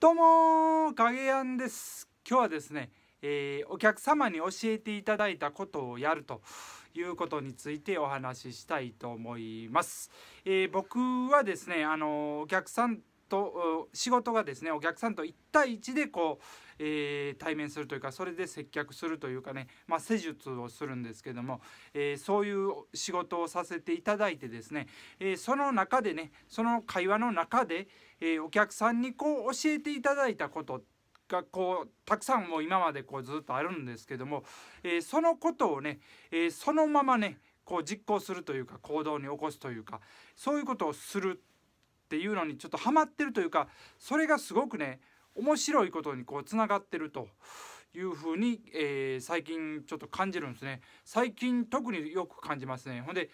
どうも影やんです今日はですね、えー、お客様に教えていただいたことをやるということについてお話ししたいと思います、えー、僕はですねあのお客さんと仕事がですねお客さんと1対1でこうえー、対面するというかそれで接客するというかね、まあ、施術をするんですけども、えー、そういう仕事をさせていただいてですね、えー、その中でねその会話の中で、えお客さんにこう教えていただいたことがこうたくさんもう今までこうずっとあるんですけども、えそのことをね、えそのままねこう実行するというか行動に起こすというかそういうことをするっていうのにちょっとハマってるというかそれがすごくね面白いことにこうつながってるというふうに、えー、最近ちょっと感じるんですね最近特によく感じますねほんで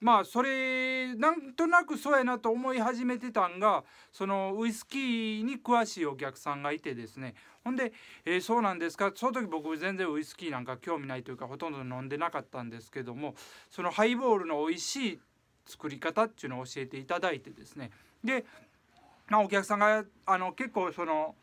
まあそれなんとなくそうやなと思い始めてたんがそのウイスキーに詳しいお客さんがいてですねほんで、えー、そうなんですかその時僕全然ウイスキーなんか興味ないというかほとんど飲んでなかったんですけどもそのハイボールの美味しい作り方っていうのを教えていただいてですねで、まあ、お客さんがあの結構その。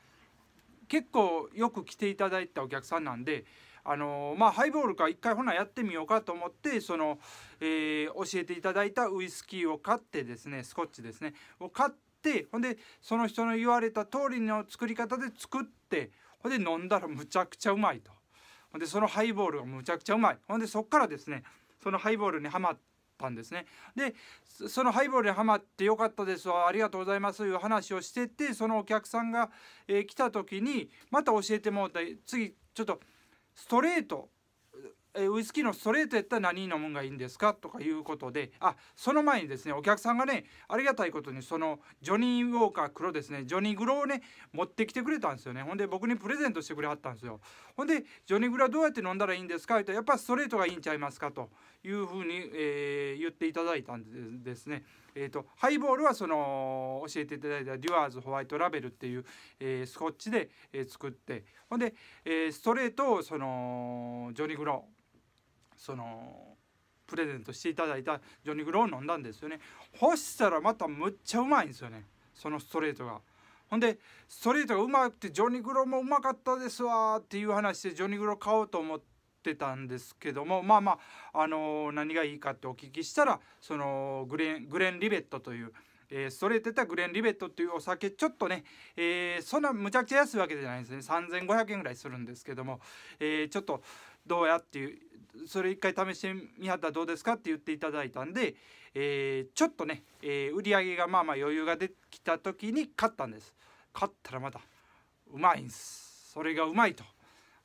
結構よく来ていただいたお客さんなんで。あのまあ、ハイボールか一回ほなやってみようかと思ってその、えー、教えていただいたウイスキーを買ってですねスコッチですねを買ってほんでその人の言われた通りの作り方で作ってほんで飲んだらむちゃくちゃうまいとほんでそのハイボールがむちゃくちゃうまいほんでそっからですねそのハイボールにはまって。たんですね。でそのハイボールにはまってよかったですありがとうございますという話をしててそのお客さんが、えー、来た時にまた教えてもらった次ちょっとストレートえウイスキーのストレートやったら何飲むんがいいんですかとかいうことであその前にですねお客さんがねありがたいことにそのジョニー・ウォーカー黒ですねジョニー・グロをね持ってきてくれたんですよねほんで僕にプレゼントしてくれはったんですよほんでジョニー・グロはどうやって飲んだらいいんですかとやっぱストレートがいいんちゃいますかというふうに、えー、言っていただいたんですね。えーと、ハイボールはその教えていただいたデュアーズホワイトラベルっていう、えー、スコッチで、えー、作ってほんで、えー、ストレートをそのジョニー・グロそのプレゼントしていただいたジョニグロを飲んだんですよね干したらまたむっちゃうまいんですよねそのストレートがほんでストレートがうまくてジョニグロもうまかったですわっていう話でジョニグロ買おうと思ってたんですけどもまあまあ、あのー、何がいいかってお聞きしたらそのグレングレン・リベットというえー、それ出たグレン・リベットっていうお酒ちょっとね、えー、そんなむちゃくちゃ安いわけじゃないですね3500円ぐらいするんですけども、えー、ちょっとどうやっていうそれ一回試してみはったらどうですかって言っていただいたんで、えー、ちょっとね、えー、売り上げがまあまあ余裕ができた時に買ったんです買ったらまたうまいんですそれがうまいと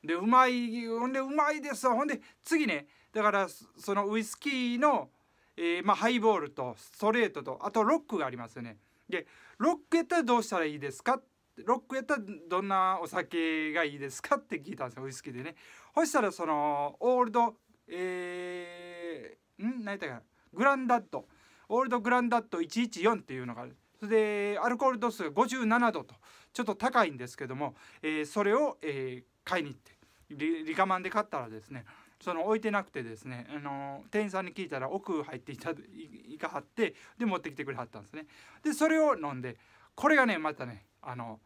でうまいほんでうまいですほんで次ねだからそのウイスキーのえー、まあ、ハイボールとストレートとあとロックがありますよね。でロックやったらどうしたらいいですかロックやったらどんなお酒がいいですかって聞いたんですよウイスキーでね。そしたらそのオールドえー、ん何言ったかなグランダッドオールドグランダッド114っていうのがある。それでアルコール度数57度とちょっと高いんですけども、えー、それを、えー、買いに行ってリカマンで買ったらですねその置いてなくてですね、あの店員さんに聞いたら奥入っていたいかはってで持ってきてくれはったんですねでそれを飲んでこれがねまたねあの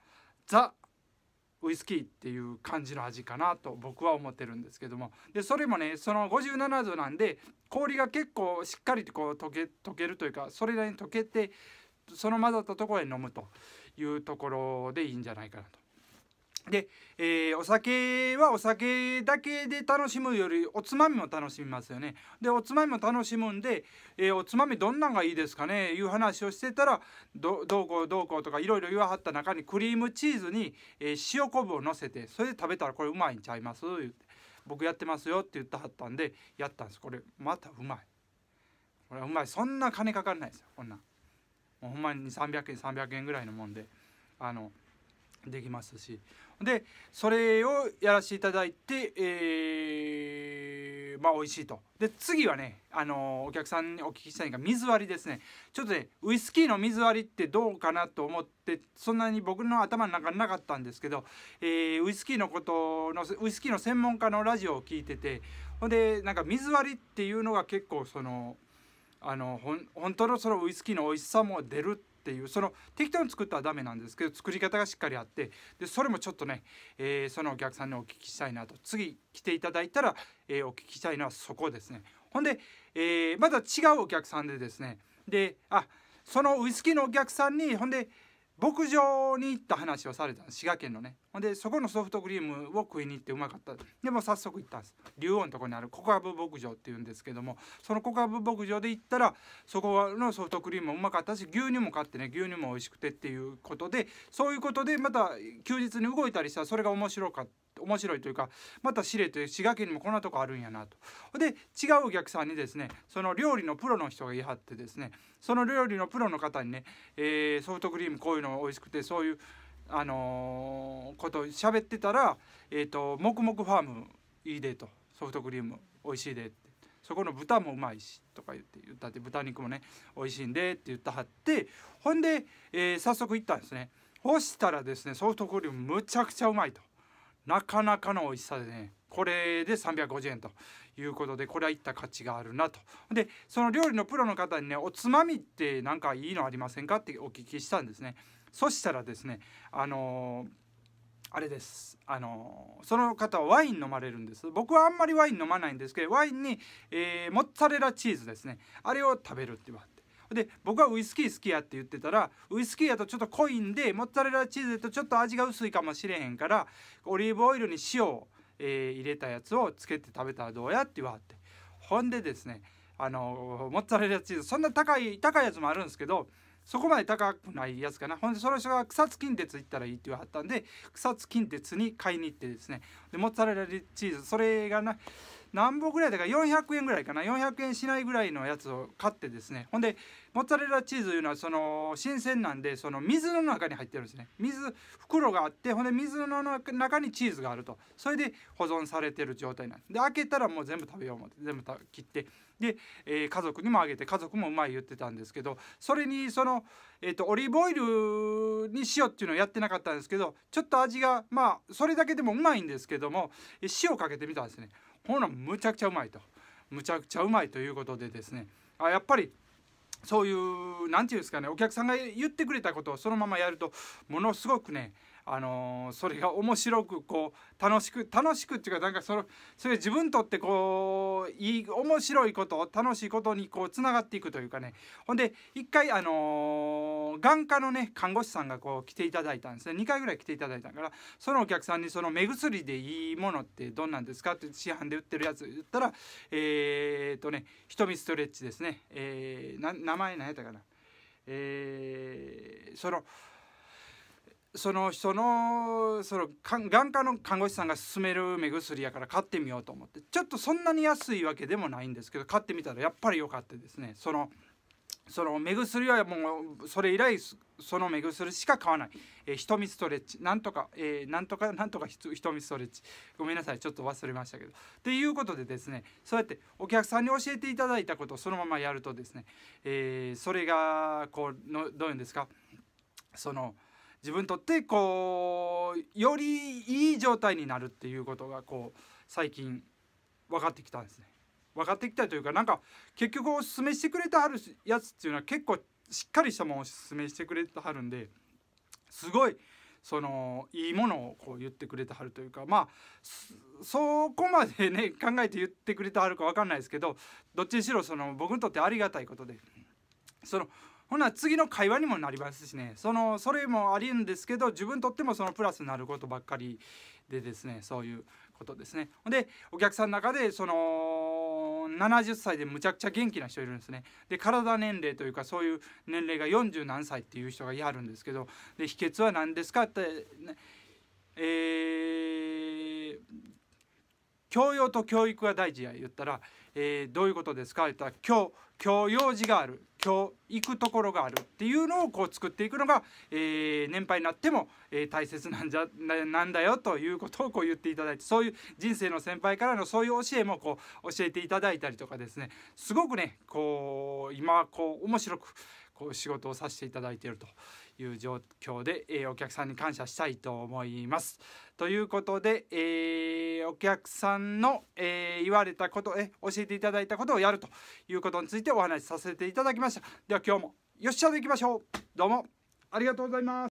ザ・ウイスキーっていう感じの味かなと僕は思ってるんですけどもでそれもねその57度なんで氷が結構しっかりとこう溶け溶けるというかそれなりに溶けてその混ざったところで飲むというところでいいんじゃないかなと。で、えー、お酒はお酒だけで楽しむよりおつまみも楽しみますよね。でおつまみも楽しむんで、えー、おつまみどんなんがいいですかねいう話をしてたらどどうこうどうこうとかいろいろ言わはった中にクリームチーズに、えー、塩昆布をのせてそれで食べたらこれうまいんちゃいます言って僕やってますよって言ってはったんでやったんですこれまたうまいこれうまいそんな金かかんないですよこんなもうほんまに300円300円ぐらいのもんであの。できますしでそれをやらせていただいて、えー、まあ美味しいとで次はねあのお客さんにお聞きしたいのが水割りですねちょっとねウイスキーの水割りってどうかなと思ってそんなに僕の頭の中なかったんですけど、えー、ウイスキーのことのウイスキーの専門家のラジオを聞いててほんでなんか水割りっていうのが結構そのあのほん本当のそのウイスキーの美味しさも出るってっていうその適当に作ったらダメなんですけど作り方がしっかりあってでそれもちょっとね、えー、そのお客さんにお聞きしたいなと次来ていただいたら、えー、お聞きしたいのはそこですねほんで、えー、また違うお客さんでですねであそのウイスキーのお客さんにほんで牧場に行った話をされたんです滋賀県のねほんでそこのソフトクリームを食いに行ってうまかったでも早速行ったんです竜王のとこにあるコカブ牧場っていうんですけどもそのコカブ牧場で行ったらそこのソフトクリームもうまかったし牛乳も買ってね牛乳も美味しくてっていうことでそういうことでまた休日に動いたりしたらそれが面白かった面白いというかまた知れという滋賀県にもこんなとこあるんやなと。で違うお客さんにですねその料理のプロの人がいはってですねその料理のプロの方にね、えー、ソフトクリームこういうの美味しくてそういう、あのー、こと喋ってたら「えーと、ともくもくファームいいで」と「ソフトクリーム美味しいで」って。そこの豚もうまいしとか言って言ったって豚肉もね美味しいんでって言ったはってほんで、えー、早速行ったんですね干したらですねソフトクリームむちゃくちゃうまいとなかなかの美味しさでねこれで350円ということでこれはいった価値があるなとでその料理のプロの方にねおつまみって何かいいのありませんかってお聞きしたんですねそしたらですねあのー、あれですあのー、その方はワイン飲まれるんです僕はあんまりワイン飲まないんですけどワインに、えー、モッツァレラチーズですねあれを食べるって言われで僕はウイスキー好きやって言ってたらウイスキーやとちょっと濃いんでモッツァレラチーズだとちょっと味が薄いかもしれへんからオリーブオイルに塩を、えー、入れたやつをつけて食べたらどうやって言わはってほんでですねあのモッツァレラチーズそんな高い高いやつもあるんですけどそこまで高くないやつかなほんでその人が草津近鉄行ったらいいって言わはったんで草津近鉄に買いに行ってですねでモッツァレラチーズそれがな何本ぐらいだから400円ぐらいかな400円しないぐらいのやつを買ってですねほんでモッツァレラチーズいうのはその新鮮なんでその水の中に入ってるんですね水袋があってほんで水の中にチーズがあるとそれで保存されてる状態なんですで開けたらもう全部食べよう思って全部切ってで、えー、家族にもあげて家族もうまい言ってたんですけどそれにその、えーとオリーブオイルに塩っていうのをやってなかったんですけどちょっと味がまあそれだけでもうまいんですけども塩かけてみたんですねほらむちゃくちゃうまいとむちゃくちゃうまいということでですねあやっぱりそういう何て言うんですかねお客さんが言ってくれたことをそのままやるとものすごくねあのー、それが面白くこう楽しく楽しくっていうかなんかそれそれ自分にとってこういい面白いこと楽しいことにこうつながっていくというかねほんで一回あのー、眼科のね看護師さんがこう来ていただいたんですね2回ぐらい来ていただいたからそのお客さんにその目薬でいいものってどんなんですかって市販で売ってるやつ言ったらえー、っとね瞳ストレッチですね、えー、名前何やったかなえー、そのその人のその眼科の看護師さんが勧める目薬やから買ってみようと思ってちょっとそんなに安いわけでもないんですけど買ってみたらやっぱり良かったですねそのその目薬はもうそれ以来その目薬しか買わない、えー、瞳ストレッチなんとか、えー、なんとかなんとか瞳ストレッチごめんなさいちょっと忘れましたけどということでですねそうやってお客さんに教えていただいたことをそのままやるとですね、えー、それがこうのどういうんですかその自分にとってこうよりいい状態になるっていうことがこう最近分かってきたんですね。分かってきたというかなんか結局おすすめしてくれてはるやつっていうのは結構しっかりしたものをおすすめしてくれてはるんですごいそのいいものをこう言ってくれてはるというかまあそこまでね 考えて言ってくれてはるか分かんないですけどどっちにしろその僕にとってありがたいことでそのほな次の会話にもなりますしねそのそれもありえんですけど自分にとってもそのプラスになることばっかりでですねそういうことですね。でお客さんの中でその70歳でむちゃくちゃ元気な人いるんですね。で体年齢というかそういう年齢が40何歳っていう人がやるんですけどで秘訣は何ですかって、ね、えー、教養と教育が大事や言ったらえー、どういうことですかって言ったら今日今日用事がある今日行くところがあるっていうのをこう作っていくのが、えー、年配になっても、えー、大切なんじゃなんだよということをこう言っていただいてそういう人生の先輩からのそういう教えもこう教えていただいたりとかですねすごくねこう今こう面白くこう仕事をさせていただいているという状況で、えー、お客さんに感謝したいと思います。ということで、えー、お客さんの、えー、言われたことえ教えていただいたことをやるということについてお話しさせていただきました。では今日もよっしゃでいきましょうどうもありがとうございます。